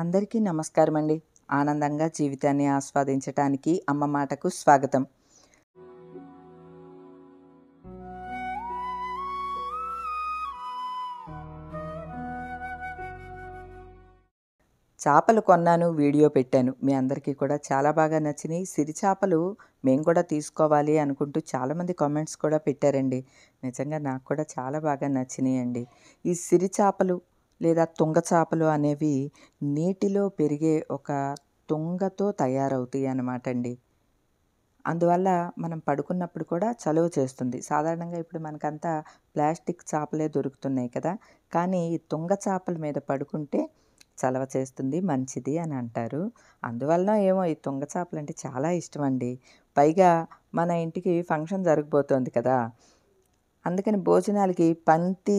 అందరికీ నమస్కారం అండి ఆనందంగా జీవితాన్ని ఆస్వాదించటానికి అమ్మ మాటకు స్వాగతం చేపలు కొన్నాను వీడియో పెట్టాను మీ అందరికీ కూడా చాలా బాగా నచ్చినాయి సిరి చేపలు మేము కూడా తీసుకోవాలి అనుకుంటూ చాలామంది కామెంట్స్ కూడా పెట్టారండి నిజంగా నాకు కూడా చాలా బాగా నచ్చినాయి అండి ఈ సిరి చేపలు లేదా తుంగ చేపలు అనేవి నీటిలో పెరిగే ఒక తుంగతో తయారవుతాయి అన్నమాట అండి అందువల్ల మనం పడుకున్నప్పుడు కూడా చలువ చేస్తుంది సాధారణంగా ఇప్పుడు మనకంతా ప్లాస్టిక్ చేపలే దొరుకుతున్నాయి కదా కానీ ఈ తుంగ చేపల మీద పడుకుంటే చలవ చేస్తుంది మంచిది అని అంటారు అందువలన ఏమో ఈ తుంగ చేపలు అంటే చాలా ఇష్టం అండి పైగా మన ఇంటికి ఫంక్షన్ జరగబోతోంది కదా అందుకని భోజనాలకి పంతి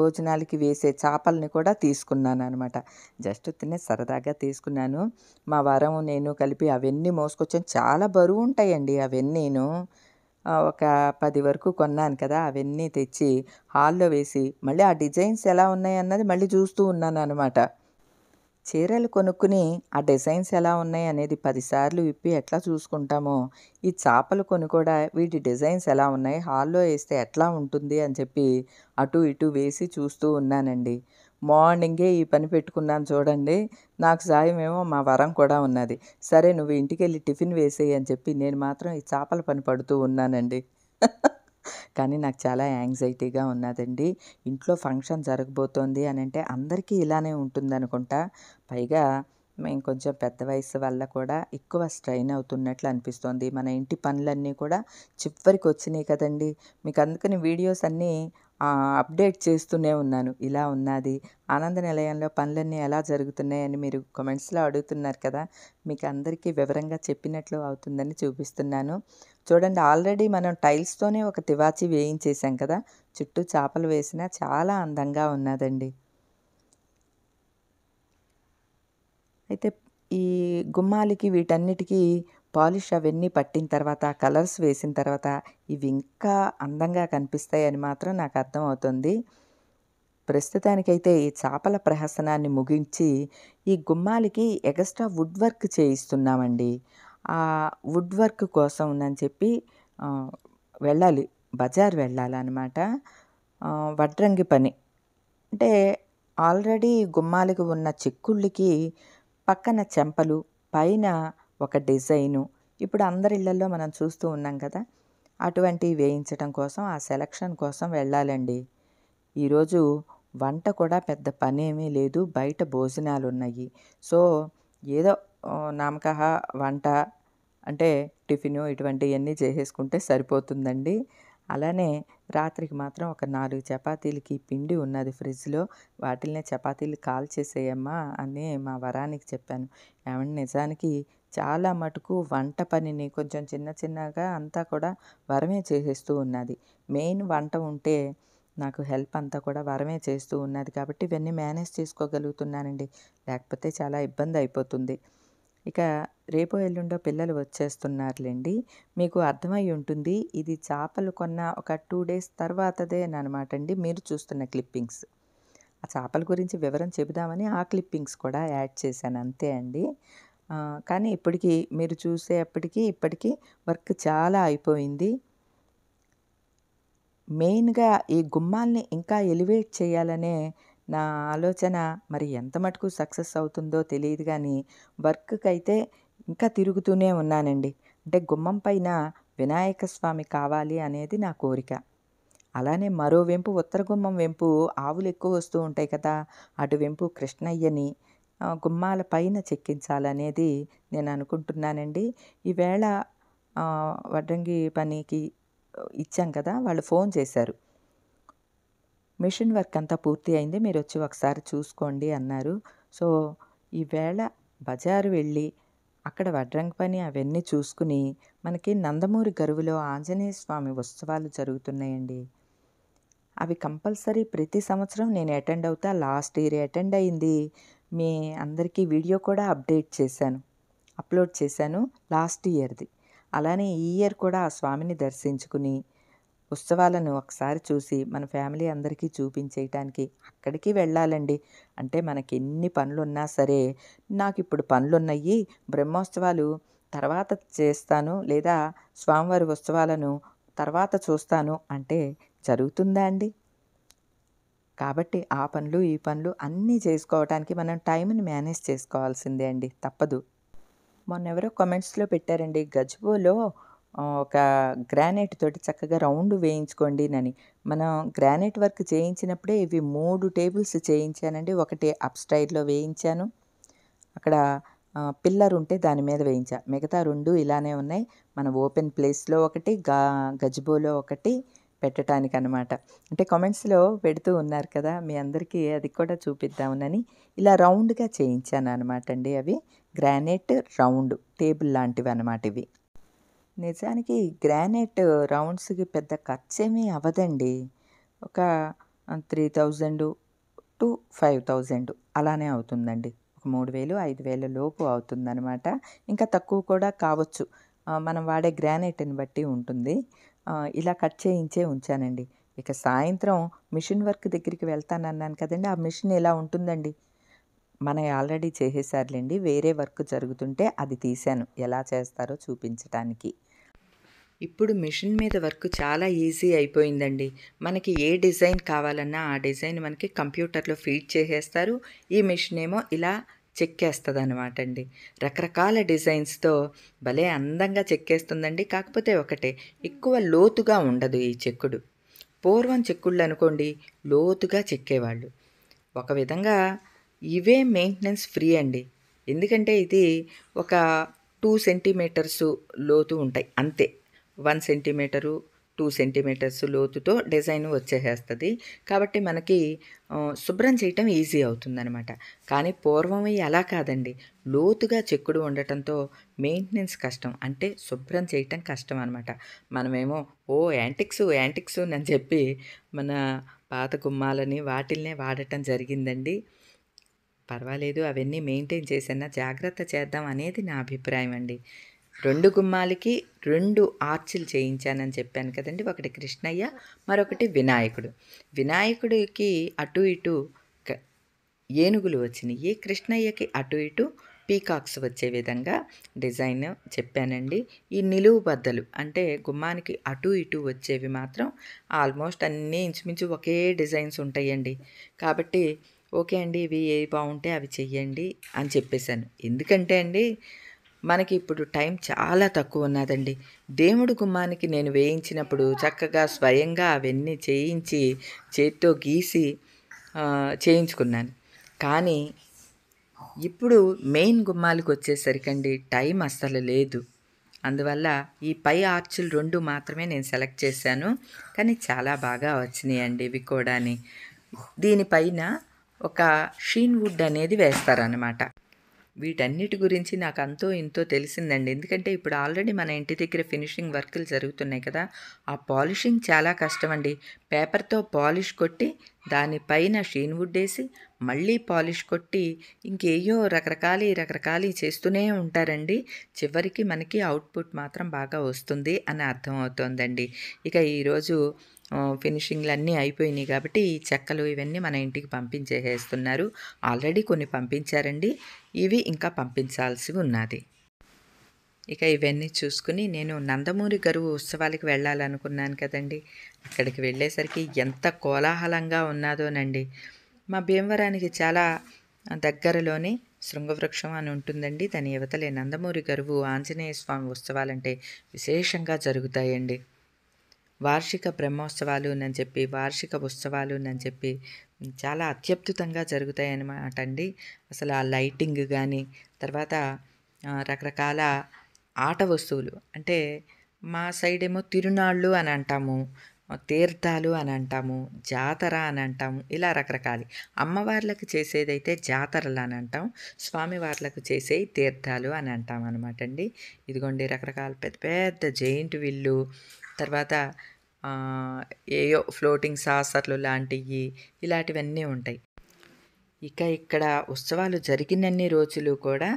భోజనాలకి వేసే చేపల్ని కూడా తీసుకున్నాను అనమాట జస్ట్ తినే సరదాగా తీసుకున్నాను మా వరం నేను కలిపి అవన్నీ మోసుకొచ్చాను చాలా బరువు ఉంటాయండి అవన్నీ నేను ఒక పది వరకు కొన్నాను కదా అవన్నీ తెచ్చి హాల్లో వేసి మళ్ళీ ఆ డిజైన్స్ ఎలా ఉన్నాయన్నది మళ్ళీ చూస్తూ ఉన్నాను అనమాట చీరలు కొనుక్కుని ఆ డిజైన్స్ ఎలా ఉన్నాయి అనేది పదిసార్లు విప్పి ఎట్లా చూసుకుంటామో ఈ చేపలు కొని కూడా వీటి డిజైన్స్ ఎలా ఉన్నాయి హాల్లో వేస్తే ఎట్లా ఉంటుంది అని చెప్పి అటు ఇటు వేసి చూస్తూ ఉన్నానండి మార్నింగే ఈ పని పెట్టుకున్నాను చూడండి నాకు సాయమేమో మా వరం కూడా ఉన్నది సరే నువ్వు ఇంటికి వెళ్ళి టిఫిన్ వేసేయి అని చెప్పి నేను మాత్రం ఈ చేపల పని పడుతూ ఉన్నానండి కానీ నాకు చాలా యాంగ్జైటీగా ఉన్నదండి ఇంట్లో ఫంక్షన్ జరగబోతోంది అని అంటే అందరికీ ఇలానే ఉంటుంది అనుకుంటా పైగా మేము కొంచెం పెద్ద వయసు వల్ల కూడా ఎక్కువ స్ట్రైన్ అవుతున్నట్లు అనిపిస్తోంది మన ఇంటి పనులన్నీ కూడా చివరికి వచ్చినాయి కదండి మీకు అందుకని వీడియోస్ అన్నీ అప్డేట్ చేస్తూనే ఉన్నాను ఇలా ఉన్నది ఆనంద నిలయంలో పనులన్నీ ఎలా జరుగుతున్నాయని మీరు కమెంట్స్లో అడుగుతున్నారు కదా మీకు అందరికీ వివరంగా చెప్పినట్లు అవుతుందని చూపిస్తున్నాను చూడండి ఆల్రెడీ మనం టైల్స్తోనే ఒక తివాచి వేయించేసాం కదా చుట్టూ చేపలు వేసినా చాలా అందంగా ఉన్నదండి అయితే ఈ గుమ్మాలకి వీటన్నిటికీ పాలిష్ అవన్నీ పట్టిన తర్వాత కలర్స్ వేసిన తర్వాత ఇవి ఇంకా అందంగా కనిపిస్తాయని మాత్రం నాకు అర్థమవుతుంది ప్రస్తుతానికైతే ఈ చేపల ప్రహసనాన్ని ముగించి ఈ గుమ్మాలకి ఎగస్ట్రా వుడ్ వర్క్ చేయిస్తున్నామండి ఆ వుడ్ వర్క్ కోసం ఉందని చెప్పి వెళ్ళాలి బజార్ వెళ్ళాలన్నమాట వడ్రంగి పని అంటే ఆల్రెడీ గుమ్మాలకి ఉన్న చిక్కుళ్ళకి పక్కన చెంపలు పైన ఒక డిజైను ఇప్పుడు అందరి ఇళ్లలో మనం చూస్తూ ఉన్నాం కదా అటువంటివి వేయించడం కోసం ఆ సెలక్షన్ కోసం వెళ్ళాలండి ఈరోజు వంట కూడా పెద్ద పని ఏమీ లేదు బయట భోజనాలు ఉన్నాయి సో ఏదో నామక వంట అంటే టిఫిన్ ఇటువంటివన్నీ చేసేసుకుంటే సరిపోతుందండి అలానే రాత్రికి మాత్రం ఒక నాలుగు చపాతీలకి పిండి ఉన్నది ఫ్రిడ్జ్లో వాటిల్నే చపాతీలు కాల్ చేసేయమ్మా అని మా వరానికి చెప్పాను ఏమంటే నిజానికి చాలా మటుకు వంట పనిని కొంచెం చిన్న చిన్నగా అంతా కూడా వరమే చేసేస్తూ ఉన్నది మెయిన్ వంట ఉంటే నాకు హెల్ప్ అంతా కూడా వరమే చేస్తూ ఉన్నది కాబట్టి ఇవన్నీ మేనేజ్ చేసుకోగలుగుతున్నానండి లేకపోతే చాలా ఇబ్బంది అయిపోతుంది ఇక రేపో ఎల్లుండో పిల్లలు వచ్చేస్తున్నారులేండి మీకు అర్థమై ఉంటుంది ఇది చేపలు కొన్న ఒక టూ డేస్ తర్వాతదే అనమాట అండి మీరు చూస్తున్న క్లిప్పింగ్స్ ఆ చేపల గురించి వివరం చెబుదామని ఆ క్లిప్పింగ్స్ కూడా యాడ్ చేశాను అంతే అండి కానీ ఇప్పటికీ మీరు చూసేప్పటికీ ఇప్పటికీ వర్క్ చాలా అయిపోయింది మెయిన్గా ఈ గుమ్మాల్ని ఇంకా ఎలివేట్ చేయాలనే నా ఆలోచన మరి ఎంత మటుకు సక్సెస్ అవుతుందో తెలియదు కానీ వర్క్కి అయితే ఇంకా తిరుగుతూనే ఉన్నానండి అంటే గుమ్మం పైన వినాయక స్వామి కావాలి అనేది నా కోరిక అలానే మరో వెంపు ఉత్తర గుమ్మం వెంపు ఆవులు ఎక్కువ వస్తూ ఉంటాయి కదా అటు వెంపు కృష్ణయ్యని గుమ్మాల పైన చెక్కించాలనేది నేను అనుకుంటున్నానండి ఈవేళ వడ్రంగి పనికి ఇచ్చాం కదా వాళ్ళు ఫోన్ చేశారు మిషన్ వర్క్ అంతా పూర్తి అయింది మీరు వచ్చి ఒకసారి చూసుకోండి అన్నారు సో ఈవేళ బజారు వెళ్ళి అక్కడ వడ్రంగి పని అవన్నీ చూసుకుని మనకి నందమూరి గరువులో ఆంజనేయ స్వామి ఉత్సవాలు జరుగుతున్నాయండి అవి కంపల్సరీ ప్రతి సంవత్సరం నేను అటెండ్ అవుతా లాస్ట్ ఇయర్ అటెండ్ అయింది మీ అందరికీ వీడియో కూడా అప్డేట్ చేశాను అప్లోడ్ చేశాను లాస్ట్ ఇయర్ది అలానే ఈ ఇయర్ కూడా ఆ స్వామిని దర్శించుకుని ఉత్సవాలను ఒకసారి చూసి మన ఫ్యామిలీ అందరికీ చూపించేయటానికి అక్కడికి వెళ్ళాలండి అంటే మనకి ఎన్ని పనులున్నా సరే నాకు ఇప్పుడు పనులున్నాయి బ్రహ్మోత్సవాలు తర్వాత చేస్తాను లేదా స్వామివారి ఉత్సవాలను తర్వాత చూస్తాను అంటే జరుగుతుందా అండి కాబట్టి ఆ పనులు ఈ పనులు అన్నీ చేసుకోవడానికి మనం టైంని మేనేజ్ చేసుకోవాల్సిందే అండి తప్పదు మొన్న ఎవరో కమెంట్స్లో పెట్టారండి గజ్బోలో ఒక గ్రానైట్ తోటి చక్కగా రౌండ్ వేయించుకోండి అని మనం గ్రానైట్ వర్క్ చేయించినప్పుడే ఇవి మూడు టేబుల్స్ చేయించానండి ఒకటి అప్ స్టైల్లో వేయించాను అక్కడ పిల్లర్ ఉంటే దాని మీద వేయించా మిగతా రెండు ఇలానే ఉన్నాయి మన ఓపెన్ ప్లేస్లో ఒకటి గా గజ్బోలో ఒకటి పెట్టడానికి అనమాట అంటే కామెంట్స్లో పెడుతూ ఉన్నారు కదా మీ అందరికీ అది కూడా చూపిద్దామునని ఇలా రౌండ్గా చేయించాను అనమాట అండి అవి గ్రానైట్ రౌండ్ టేబుల్ లాంటివి అనమాట ఇవి నిజానికి గ్రానైట్ రౌండ్స్కి పెద్ద ఖర్చేమీ అవ్వదండి ఒక three thousand to five thousand అలానే అవుతుందండి ఒక మూడు వేలు ఐదు వేల లోపు అవుతుందనమాట ఇంకా తక్కువ కూడా కావచ్చు మనం వాడే గ్రానైట్ని బట్టి ఉంటుంది ఇలా కట్ చేయించే ఉంచానండి ఇక సాయంత్రం మిషన్ వర్క్ దగ్గరికి వెళ్తానన్నాను కదండి ఆ మిషన్ ఎలా ఉంటుందండి మన ఆల్రెడీ చేసేసారులేండి వేరే వర్క్ జరుగుతుంటే అది తీశాను ఎలా చేస్తారో చూపించడానికి ఇప్పుడు మిషన్ మీద వర్క్ చాలా ఈజీ అయిపోయిందండి మనకి ఏ డిజైన్ కావాలన్నా ఆ డిజైన్ మనకి కంప్యూటర్లో ఫీడ్ చేసేస్తారు ఈ మిషన్ ఏమో ఇలా చెక్కేస్తుంది అనమాట అండి రకరకాల డిజైన్స్తో భలే అందంగా చెక్కేస్తుందండి కాకపోతే ఒకటే ఎక్కువ లోతుగా ఉండదు ఈ చెక్కుడు పూర్వం చెక్కుళ్ళు అనుకోండి లోతుగా చెక్కేవాళ్ళు ఒక విధంగా ఇవే మెయింటెనెన్స్ ఫ్రీ అండి ఎందుకంటే ఇది ఒక టూ సెంటీమీటర్స్ లోతు ఉంటాయి అంతే వన్ సెంటీమీటరు టూ సెంటీమీటర్స్ లోతుతో డిజైన్ వచ్చేసేస్తుంది కాబట్టి మనకి శుభ్రం చేయటం ఈజీ అవుతుందనమాట కానీ పూర్వం అలా కాదండి లోతుగా చెక్కుడు ఉండటంతో మెయింటెనెన్స్ కష్టం అంటే శుభ్రం చేయటం కష్టం అనమాట మనమేమో ఓ యాంటిక్స్ యాంటిక్స్ అని చెప్పి మన పాత గుమ్మాలని వాటిల్నే వాడటం జరిగిందండి పర్వాలేదు అవన్నీ మెయింటైన్ చేసినా జాగ్రత్త చేద్దాం అనేది నా అభిప్రాయం అండి రెండు గుమ్మాలకి రెండు ఆర్చిలు చేయించానని చెప్పాను కదండి ఒకటి కృష్ణయ్య మరొకటి వినాయకుడు వినాయకుడికి అటు ఇటు ఏనుగులు వచ్చినాయి కృష్ణయ్యకి అటు ఇటు పీకాక్స్ వచ్చే విధంగా డిజైన్ చెప్పానండి ఈ నిలువు బద్దలు అంటే గుమ్మానికి అటు ఇటు వచ్చేవి మాత్రం ఆల్మోస్ట్ అన్నీ ఇంచుమించు ఒకే డిజైన్స్ ఉంటాయండి కాబట్టి ఓకే అండి ఇవి ఏవి బాగుంటే అవి చెయ్యండి అని చెప్పేశాను ఎందుకంటే అండి మనకి ఇప్పుడు టైం చాలా తక్కువ ఉన్నదండి దేవుడు గుమ్మానికి నేను వేయించినప్పుడు చక్కగా స్వయంగా అవన్నీ చేయించి చేత్తో గీసి చేయించుకున్నాను కానీ ఇప్పుడు మెయిన్ గుమ్మాలకు వచ్చేసరికండి టైం అస్సలు లేదు అందువల్ల ఈ పై ఆర్చులు రెండు మాత్రమే నేను సెలెక్ట్ చేశాను కానీ చాలా బాగా వచ్చినాయి అండి ఇవి కూడా దీనిపైన ఒక షీన్ వుడ్ అనేది వేస్తారనమాట వీటన్నిటి గురించి నాకు అంతో ఇంతో తెలిసిందండి ఎందుకంటే ఇప్పుడు ఆల్రెడీ మన ఇంటి దగ్గర ఫినిషింగ్ వర్కులు జరుగుతున్నాయి కదా ఆ పాలిషింగ్ చాలా కష్టం అండి పేపర్తో పాలిష్ కొట్టి దానిపైన షీన్ వుడ్ వేసి మళ్ళీ పాలిష్ కొట్టి ఇంకేయో రకరకాలి రకరకాలి చేస్తూనే ఉంటారండి చివరికి మనకి అవుట్పుట్ మాత్రం బాగా వస్తుంది అని అర్థమవుతోందండి ఇక ఈరోజు ఫినిషింగ్లు అన్నీ అయిపోయినాయి కాబట్టి ఈ చెక్కలు ఇవన్నీ మన ఇంటికి పంపించేసేస్తున్నారు ఆల్రెడీ కొన్ని పంపించారండి ఇవి ఇంకా పంపించాల్సి ఉన్నది ఇక ఇవన్నీ చూసుకుని నేను నందమూరి గరువు ఉత్సవాలకి వెళ్ళాలనుకున్నాను కదండి అక్కడికి వెళ్ళేసరికి ఎంత కోలాహలంగా ఉన్నాదోనండి మా భీమవరానికి చాలా దగ్గరలోనే శృంగవృక్షం అని ఉంటుందండి దాని యువతలే నందమూరి గరువు ఆంజనేయ స్వామి ఉత్సవాలంటే విశేషంగా జరుగుతాయండి వార్షిక బ్రహ్మోత్సవాలు అని చెప్పి వార్షిక ఉత్సవాలు అని చెప్పి చాలా అత్యద్భుతంగా జరుగుతాయి అన్నమాట అండి అసలు ఆ లైటింగ్ కానీ తర్వాత రకరకాల ఆట వస్తువులు అంటే మా సైడ్ ఏమో తిరునాళ్ళు అని అంటాము తీర్థాలు అని అంటాము జాతర అని అంటాము ఇలా రకరకాలు అమ్మవార్లకు చేసేదైతే జాతరలు అని అంటాం స్వామివార్లకు చేసే తీర్థాలు అని అంటాం అనమాట అండి ఇదిగోండి రకరకాల పెద్ద పెద్ద జైంట్ విల్లు తర్వాత ఏయో ఫ్లోటింగ్ సాసర్లు లాంటివి ఇలాంటివన్నీ ఉంటాయి ఇక ఇక్కడ ఉత్సవాలు జరిగినన్ని రోజులు కూడా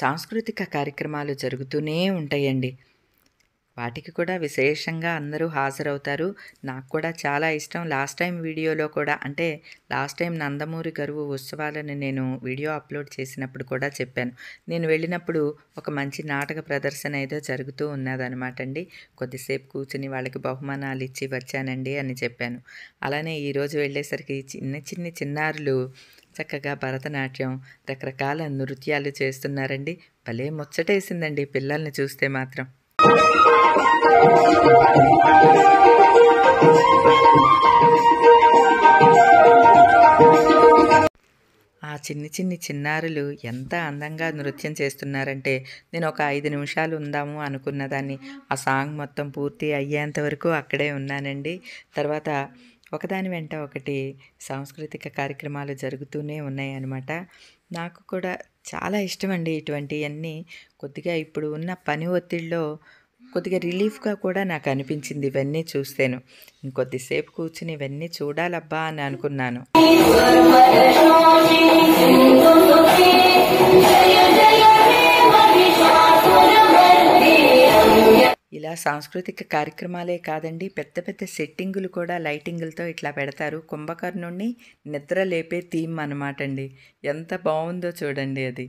సాంస్కృతిక కార్యక్రమాలు జరుగుతూనే ఉంటాయండి వాటికి కూడా విశేషంగా అందరూ హాజరవుతారు నాకు కూడా చాలా ఇష్టం లాస్ట్ టైం వీడియోలో కూడా అంటే లాస్ట్ టైం నందమూరి గరువు ఉత్సవాలను నేను వీడియో అప్లోడ్ చేసినప్పుడు కూడా చెప్పాను నేను వెళ్ళినప్పుడు ఒక మంచి నాటక ప్రదర్శన ఏదో జరుగుతూ ఉన్నదనమాట అండి కొద్దిసేపు కూర్చుని వాళ్ళకి బహుమానాలు ఇచ్చి వచ్చానండి అని చెప్పాను అలానే ఈరోజు వెళ్ళేసరికి చిన్న చిన్ని చిన్నారులు చక్కగా భరతనాట్యం రకరకాల నృత్యాలు చేస్తున్నారండి భలే ముచ్చటేసిందండి పిల్లల్ని చూస్తే మాత్రం ఆ చిన్ని చిన్ని చిన్నారులు ఎంత అందంగా నృత్యం చేస్తున్నారంటే నేను ఒక ఐదు నిమిషాలు ఉందాము అనుకున్నదాన్ని ఆ సాంగ్ మొత్తం పూర్తి అయ్యేంత వరకు అక్కడే ఉన్నానండి తర్వాత ఒకదాని వెంట ఒకటి సాంస్కృతిక కార్యక్రమాలు జరుగుతూనే ఉన్నాయన్నమాట నాకు కూడా చాలా ఇష్టమండి ఇటువంటివన్నీ కొద్దిగా ఇప్పుడు ఉన్న పని ఒత్తిడిలో కొద్దిగా రిలీఫ్గా కూడా నాకు అనిపించింది ఇవన్నీ చూస్తేను ఇంకొద్దిసేపు కూర్చుని ఇవన్నీ చూడాలబ్బా అని అనుకున్నాను ఇలా సాంస్కృతిక కార్యక్రమాలే కాదండి పెద్ద పెద్ద సెట్టింగులు కూడా లైటింగులతో ఇట్లా పెడతారు కుంభకర్ణుణ్ణి నిద్ర లేపే థీమ్ అనమాట అండి ఎంత బాగుందో చూడండి అది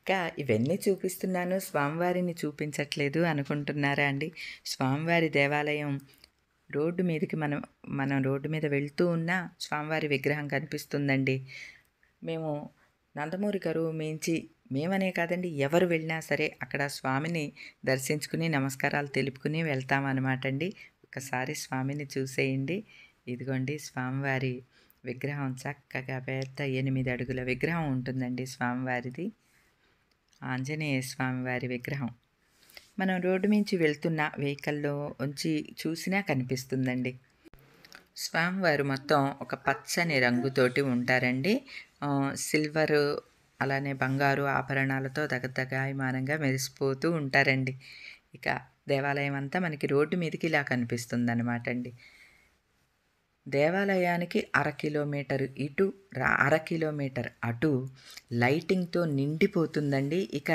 ఇంకా ఇవన్నీ చూపిస్తున్నాను స్వామివారిని చూపించట్లేదు అనుకుంటున్నారా అండి స్వామివారి దేవాలయం రోడ్డు మీదకి మనం మనం రోడ్డు మీద వెళ్తూ ఉన్నా స్వామివారి విగ్రహం కనిపిస్తుందండి మేము నందమూరి గారు మించి మేమనే కాదండి ఎవరు వెళ్ళినా సరే అక్కడ స్వామిని దర్శించుకుని నమస్కారాలు తెలుపుకుని వెళ్తామన్నమాట అండి ఒకసారి స్వామిని చూసేయండి ఇదిగోండి స్వామివారి విగ్రహం చక్కగా పెద్ద ఎనిమిది అడుగుల విగ్రహం ఉంటుందండి స్వామివారిది ఆంజనేయ స్వామి వారి విగ్రహం మనం రోడ్డు మించి వెళ్తున్న వెహికల్లో ఉంచి చూసినా కనిపిస్తుందండి స్వామివారు మొత్తం ఒక పచ్చని రంగుతోటి ఉంటారండి సిల్వరు అలానే బంగారు ఆభరణాలతో దగ్గదగాయమానంగా మెరిసిపోతూ ఉంటారండి ఇక దేవాలయం అంతా మనకి రోడ్డు మీదకి ఇలా కనిపిస్తుంది అనమాట అండి దేవాలయానికి అర కిలోమీటరు ఇటు అర కిలోమీటర్ అటు లైటింగ్తో నిండిపోతుందండి ఇక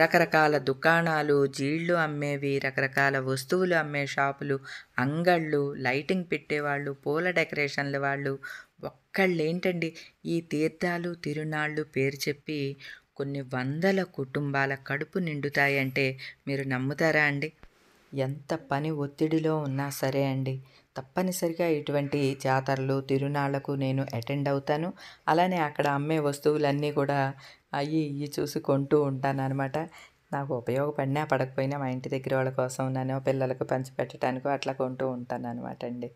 రకరకాల దుకాణాలు జీళ్ళు అమ్మేవి రకరకాల వస్తువులు అమ్మే షాపులు అంగళ్ళు లైటింగ్ పెట్టేవాళ్ళు పూల డెకరేషన్ల వాళ్ళు ఒక్కళ్ళేంటండి ఈ తీర్థాలు తిరునాళ్ళు పేరు చెప్పి కొన్ని వందల కుటుంబాల కడుపు నిండుతాయంటే మీరు నమ్ముతారా అండి ఎంత పని ఒత్తిడిలో ఉన్నా సరే అండి తప్పనిసరిగా ఇటువంటి జాతరలు తిరునాళ్లకు నేను అటెండ్ అవుతాను అలానే అక్కడ అమ్మే వస్తువులన్నీ కూడా అవి ఇవి చూసి కొంటూ ఉంటాను అనమాట నాకు ఉపయోగపడినా పడకపోయినా మా ఇంటి దగ్గర వాళ్ళ కోసం నేను పిల్లలకు పంచిపెట్టడానికో అట్లా కొంటూ ఉంటాను అనమాట అండి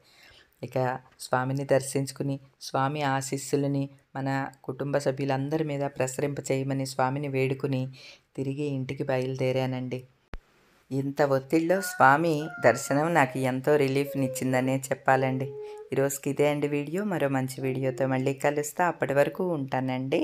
ఇక స్వామిని దర్శించుకుని స్వామి ఆశీస్సులని మన కుటుంబ సభ్యులందరి మీద ప్రసరింప చేయమని స్వామిని వేడుకుని తిరిగి ఇంటికి బయలుదేరానండి ఇంత ఒత్తిడిలో స్వామి దర్శనం నాకు ఎంతో రిలీఫ్నిచ్చిందనే చెప్పాలండి ఈరోజుకి ఇదే అండి వీడియో మరో మంచి వీడియోతో మళ్ళీ కలుస్తా అప్పటి వరకు ఉంటానండి